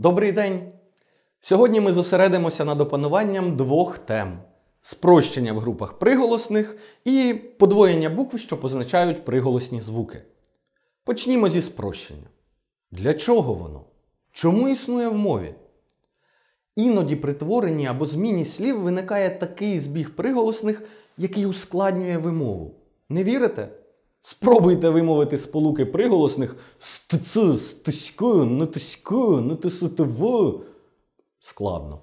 Добрий день! Сьогодні ми зосередимося над опануванням двох тем: спрощення в групах приголосних і подвоєння букв, що позначають приголосні звуки. Почнімо зі спрощення. Для чого воно? Чому існує в мові? Іноді при творенні або зміні слів виникає такий збіг приголосних, який ускладнює вимову. Не вірите? Спробуйте вимовити сполуки приголосних стц, стськ, нетськ, нетситв. Складно.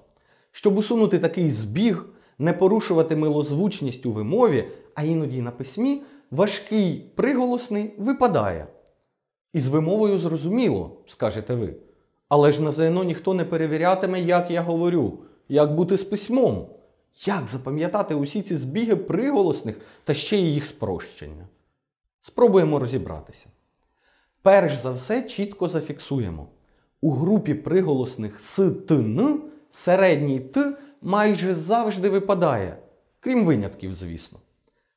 Щоб усунути такий збіг, не порушувати милозвучність у вимові, а іноді на письмі, важкий приголосний випадає. І з вимовою зрозуміло, скажете ви. Але ж на ЗНО ніхто не перевірятиме, як я говорю, як бути з письмом, як запам'ятати усі ці збіги приголосних та ще й їх спрощення. Спробуємо розібратися. Перш за все, чітко зафіксуємо. У групі приголосних с т н середній Т майже завжди випадає, крім винятків, звісно.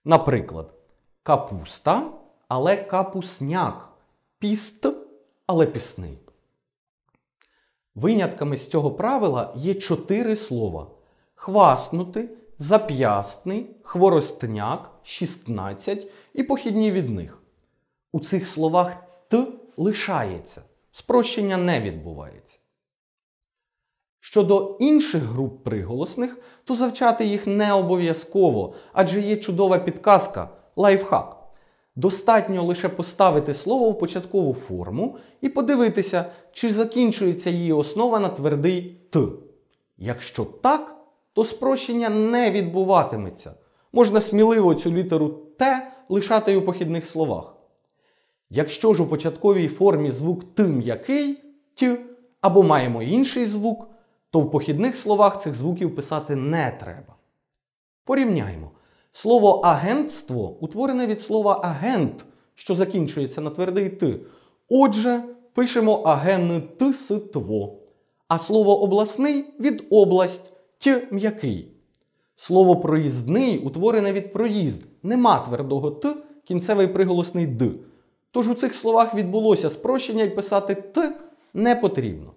Наприклад, капуста, але капусняк, піст, але пісний. Винятками з цього правила є чотири слова: хваснути, Зап'ясний, хворостняк, 16 і похідні від них. У цих словах Т лишається, спрощення не відбувається. Щодо інших груп приголосних, то завчати їх не обов'язково, адже є чудова підказка лайфхак. Достатньо лише поставити слово в початкову форму і подивитися, чи закінчується її основа на твердий Т. Якщо так, то спрощення не відбуватиметься. Можна сміливо цю літеру Т лишати й у похідних словах. Якщо ж у початковій формі звук Т м'який Т, або маємо інший звук, то в похідних словах цих звуків писати не треба. Порівняємо. Слово агентство утворене від слова агент, що закінчується на твердий Т. Отже, пишемо агентство. А слово обласний від область, Т м'який. Слово проїзний утворене від проїзд. Нема твердого Т, кінцевий приголосний Д. Тож у цих словах відбулося спрощення і писати Т не потрібно.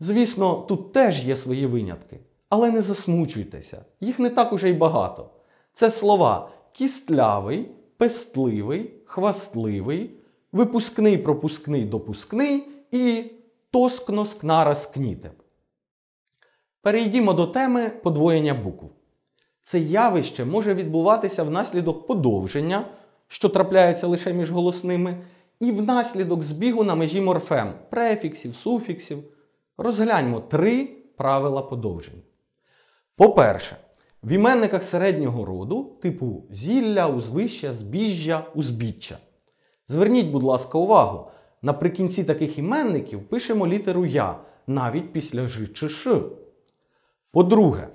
Звісно, тут теж є свої винятки. Але не засмучуйтеся, їх не так уже й багато. Це слова кістлявий, пестливий, хвастливий, випускний, пропускний, допускний і тоскно скнара скніте. Перейдімо до теми подвоєння букв. Це явище може відбуватися внаслідок подовження, що трапляється лише між голосними, і внаслідок збігу на межі морфем префіксів, суфіксів. Розгляньмо три правила подовження. По-перше, в іменниках середнього роду, типу зілля, узвища, збіжжя, узбіччя. Зверніть, будь ласка, увагу. Наприкінці таких іменників пишемо літеру Я навіть після Ж чи Ш. По-друге,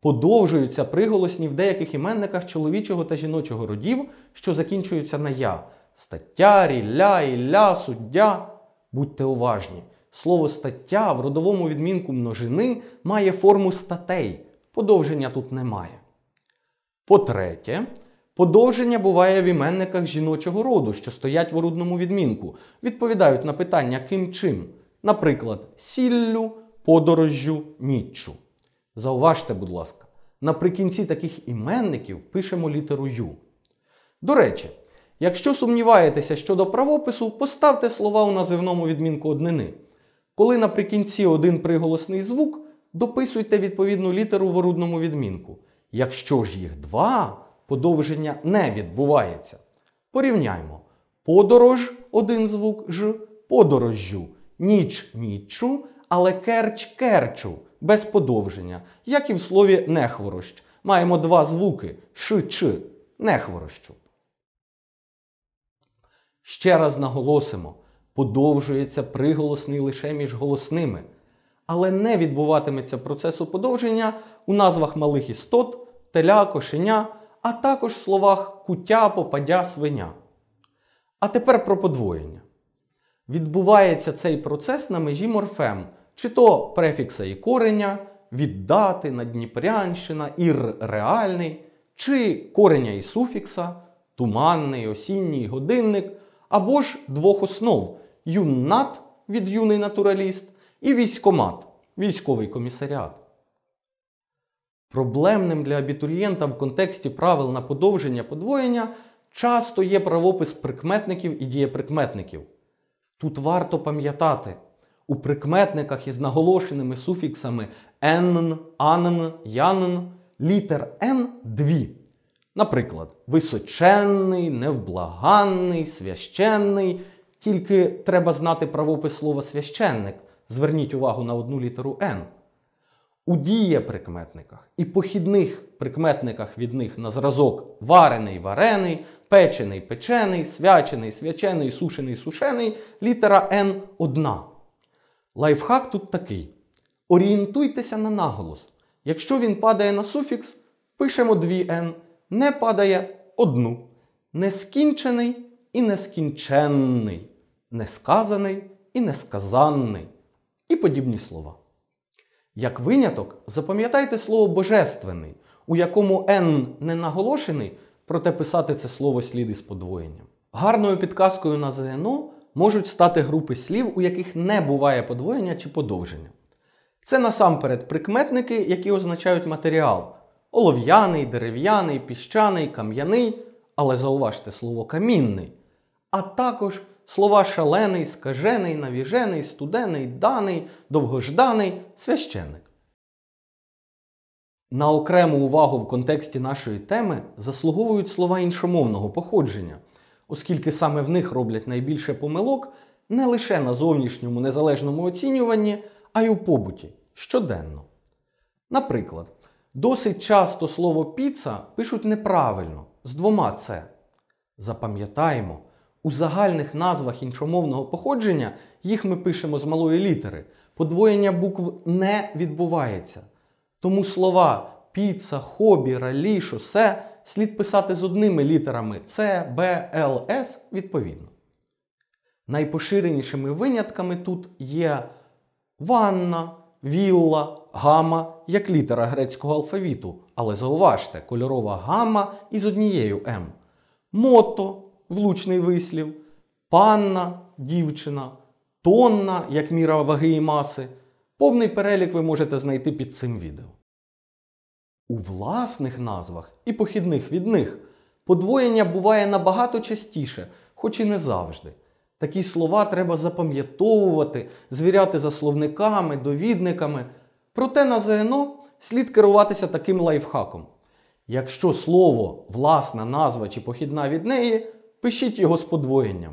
подовжуються приголосні в деяких іменниках чоловічого та жіночого родів, що закінчуються на я. Стаття, рілля, ілля, суддя. Будьте уважні. Слово стаття в родовому відмінку множини має форму статей. Подовження тут немає. По-третє, подовження буває в іменниках жіночого роду, що стоять в орудному відмінку, відповідають на питання ким чим, наприклад, сіллю, подорожжю, ніччю. Зауважте, будь ласка, наприкінці таких іменників пишемо літеру Ю. До речі, якщо сумніваєтеся щодо правопису, поставте слова у називному відмінку однини. Коли наприкінці один приголосний звук, дописуйте відповідну літеру в орудному відмінку. Якщо ж їх два, подовження не відбувається. Порівняймо. Подорож один звук ж, подорожжю, ніч ніччю, але керч керчу без подовження, як і в слові нехворощ. Маємо два звуки ш ч нехворощу. Ще раз наголосимо, подовжується приголосний лише між голосними, але не відбуватиметься процесу подовження у назвах малих істот, теля, кошеня, а також в словах кутя, попадя, свиня. А тепер про подвоєння. Відбувається цей процес на межі морфем чи то префікса і кореня, віддати Надніпрянщина, ір реальний, чи кореня і суфікса, туманний, осінній годинник, або ж двох основ юннат від юний натураліст і військомат військовий комісаріат. Проблемним для абітурієнта в контексті правил на подовження подвоєння часто є правопис прикметників і дієприкметників. Тут варто пам'ятати у прикметниках із наголошеними суфіксами енн, анн, янн літер Н дві. Наприклад, височенний, невблаганний, священний. Тільки треба знати правопис слова священник. Зверніть увагу на одну літеру Н. У дієприкметниках і похідних прикметниках від них на зразок варений, варений, печений, печений, свячений, свячений, сушений, сушений літера Н одна. Лайфхак тут такий: орієнтуйтеся на наголос. Якщо він падає на суфікс, пишемо дві n, не падає одну. Нескінчений і нескінченний, несказаний і несказанний. І подібні слова. Як виняток, запам'ятайте слово божественний, у якому N не наголошений, проте писати це слово слід із подвоєнням. Гарною підказкою на ЗНО можуть стати групи слів, у яких не буває подвоєння чи подовження. Це насамперед прикметники, які означають матеріал: олов'яний, дерев'яний, піщаний, кам'яний, але зауважте слово камінний, а також слова шалений, скажений, навіжений, студений, даний, довгожданий, священник. На окрему увагу в контексті нашої теми заслуговують слова іншомовного походження, оскільки саме в них роблять найбільше помилок не лише на зовнішньому незалежному оцінюванні, а й у побуті щоденно. Наприклад, досить часто слово піца пишуть неправильно з двома це. Запам'ятаємо, у загальних назвах іншомовного походження їх ми пишемо з малої літери. Подвоєння букв не відбувається. Тому слова піца, хобі, ралі, шосе слід писати з одними літерами С, Б, Л, С відповідно. Найпоширенішими винятками тут є ванна, вілла, гамма як літера грецького алфавіту. Але зауважте, кольорова гамма із однією М. Мото влучний вислів, панна дівчина, тонна як міра ваги і маси. Повний перелік ви можете знайти під цим відео у власних назвах і похідних від них. Подвоєння буває набагато частіше, хоч і не завжди. Такі слова треба запам'ятовувати, звіряти за словниками, довідниками. Проте на ЗНО слід керуватися таким лайфхаком. Якщо слово, власна назва чи похідна від неї, пишіть його з подвоєнням.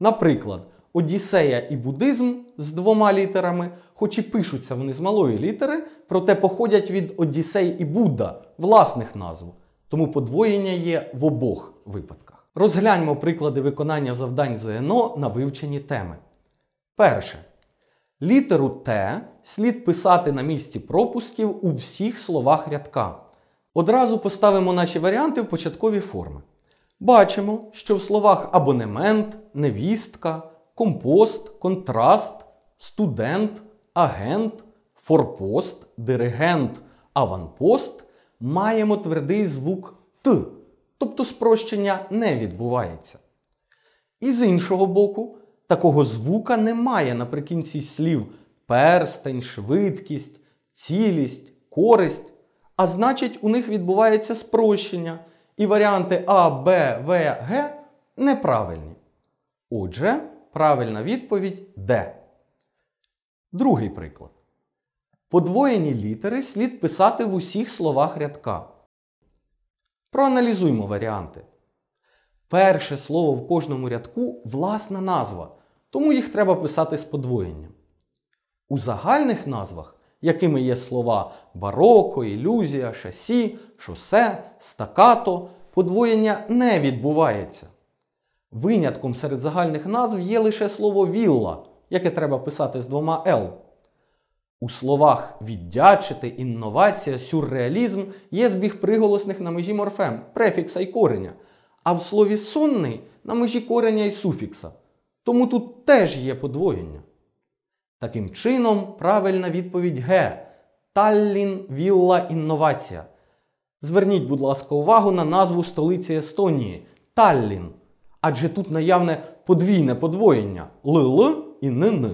Наприклад, Одіссея і буддизм з двома літерами, хоч і пишуться вони з малої літери, проте походять від Одіссей і Будда власних назв, тому подвоєння є в обох випадках. Розгляньмо приклади виконання завдань ЗНО на вивчені теми. Перше. Літеру Т слід писати на місці пропусків у всіх словах рядка. Одразу поставимо наші варіанти в початкові форми. Бачимо, що в словах абонемент, невістка, компост, контраст, студент, агент, форпост, диригент, аванпост маємо твердий звук Т, тобто спрощення не відбувається. І з іншого боку, такого звука немає наприкінці слів перстень, швидкість, цілість, користь. А значить, у них відбувається спрощення, і варіанти А, Б, В, Г неправильні. Отже, Правильна відповідь Д. Другий приклад. Подвоєні літери слід писати в усіх словах рядка. Проаналізуймо варіанти. Перше слово в кожному рядку власна назва, тому їх треба писати з подвоєнням. У загальних назвах, якими є слова бароко, ілюзія, шасі, шосе, стакато, подвоєння не відбувається. Винятком серед загальних назв є лише слово вілла, яке треба писати з двома «л». У словах віддячити, інновація, сюрреалізм є збіг приголосних на межі морфем, префікса і кореня, а в слові сонний на межі кореня і суфікса. Тому тут теж є подвоєння. Таким чином, правильна відповідь Г. Таллін Вілла Інновація. Зверніть, будь ласка, увагу на назву столиці Естонії Таллін адже тут наявне подвійне подвоєння «л-л» і «ни-ни».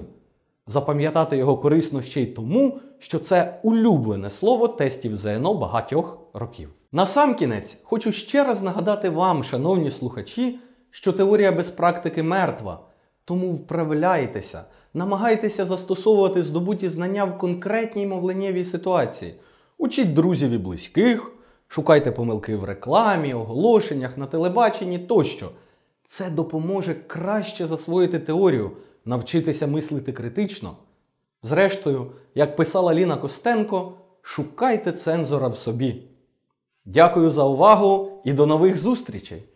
Запам'ятати його корисно ще й тому, що це улюблене слово тестів ЗНО багатьох років. Насамкінець хочу ще раз нагадати вам, шановні слухачі, що теорія без практики мертва. Тому вправляйтеся, намагайтеся застосовувати здобуті знання в конкретній мовленнєвій ситуації. Учіть друзів і близьких, шукайте помилки в рекламі, оголошеннях, на телебаченні тощо. Це допоможе краще засвоїти теорію, навчитися мислити критично. Зрештою, як писала Ліна Костенко, шукайте цензора в собі. Дякую за увагу і до нових зустрічей!